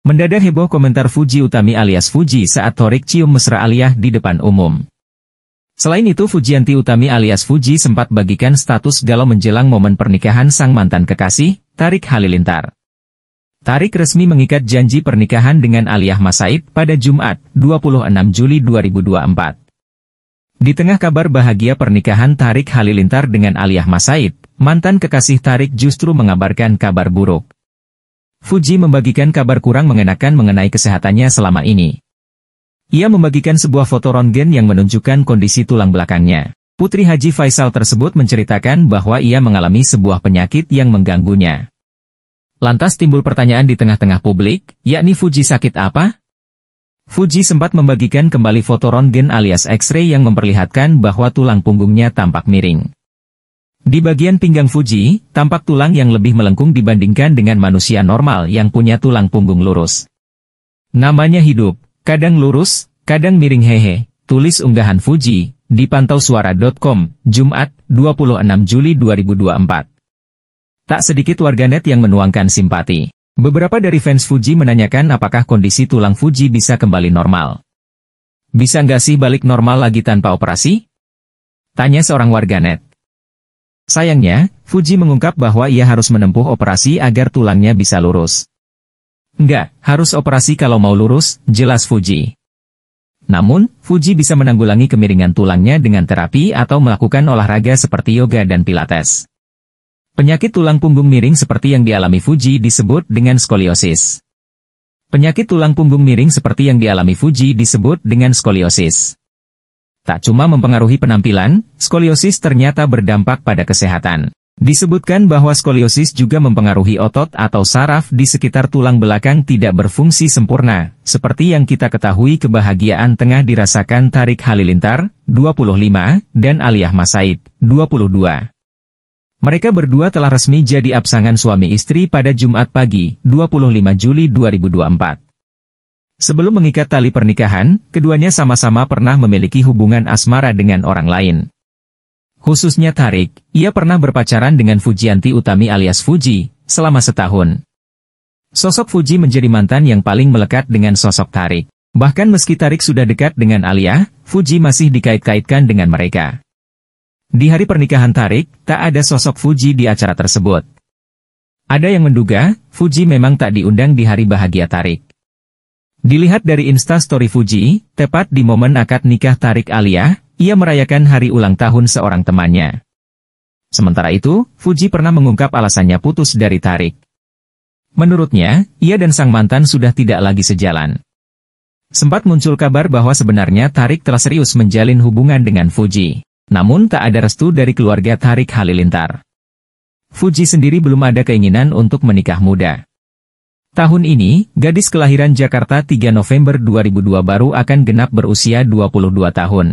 Mendadak heboh komentar Fuji Utami alias Fuji saat Torik cium mesra aliyah di depan umum. Selain itu Fujianti Utami alias Fuji sempat bagikan status galau menjelang momen pernikahan sang mantan kekasih, Tarik Halilintar. Tarik resmi mengikat janji pernikahan dengan aliyah Masaid pada Jumat, 26 Juli 2024. Di tengah kabar bahagia pernikahan Tarik Halilintar dengan aliyah Masaid, mantan kekasih Tarik justru mengabarkan kabar buruk. Fuji membagikan kabar kurang mengenakan mengenai kesehatannya selama ini. Ia membagikan sebuah foto rontgen yang menunjukkan kondisi tulang belakangnya. Putri Haji Faisal tersebut menceritakan bahwa ia mengalami sebuah penyakit yang mengganggunya. Lantas timbul pertanyaan di tengah-tengah publik, yakni Fuji sakit apa? Fuji sempat membagikan kembali foto rontgen alias X-ray yang memperlihatkan bahwa tulang punggungnya tampak miring. Di bagian pinggang Fuji, tampak tulang yang lebih melengkung dibandingkan dengan manusia normal yang punya tulang punggung lurus. Namanya hidup, kadang lurus, kadang miring hehe, tulis unggahan Fuji, di pantausuara.com, Jumat, 26 Juli 2024. Tak sedikit warganet yang menuangkan simpati. Beberapa dari fans Fuji menanyakan apakah kondisi tulang Fuji bisa kembali normal. Bisa nggak sih balik normal lagi tanpa operasi? Tanya seorang warganet. Sayangnya, Fuji mengungkap bahwa ia harus menempuh operasi agar tulangnya bisa lurus. Enggak, harus operasi kalau mau lurus, jelas Fuji. Namun, Fuji bisa menanggulangi kemiringan tulangnya dengan terapi atau melakukan olahraga seperti yoga dan pilates. Penyakit tulang punggung miring seperti yang dialami Fuji disebut dengan skoliosis. Penyakit tulang punggung miring seperti yang dialami Fuji disebut dengan skoliosis. Tak cuma mempengaruhi penampilan, skoliosis ternyata berdampak pada kesehatan. Disebutkan bahwa skoliosis juga mempengaruhi otot atau saraf di sekitar tulang belakang tidak berfungsi sempurna, seperti yang kita ketahui kebahagiaan tengah dirasakan Tarik Halilintar, 25, dan Aliyah Masaid, 22. Mereka berdua telah resmi jadi absangan suami istri pada Jumat pagi, 25 Juli 2024. Sebelum mengikat tali pernikahan, keduanya sama-sama pernah memiliki hubungan asmara dengan orang lain. Khususnya Tarik, ia pernah berpacaran dengan Fujianti Utami alias Fuji, selama setahun. Sosok Fuji menjadi mantan yang paling melekat dengan sosok Tarik. Bahkan meski Tarik sudah dekat dengan Alia, Fuji masih dikait-kaitkan dengan mereka. Di hari pernikahan Tarik, tak ada sosok Fuji di acara tersebut. Ada yang menduga, Fuji memang tak diundang di hari bahagia Tarik. Dilihat dari insta story Fuji, tepat di momen akad nikah Tarik Alia, ia merayakan hari ulang tahun seorang temannya. Sementara itu, Fuji pernah mengungkap alasannya putus dari Tarik. Menurutnya, ia dan sang mantan sudah tidak lagi sejalan. Sempat muncul kabar bahwa sebenarnya Tarik telah serius menjalin hubungan dengan Fuji. Namun tak ada restu dari keluarga Tarik Halilintar. Fuji sendiri belum ada keinginan untuk menikah muda. Tahun ini, gadis kelahiran Jakarta 3 November 2002 baru akan genap berusia 22 tahun.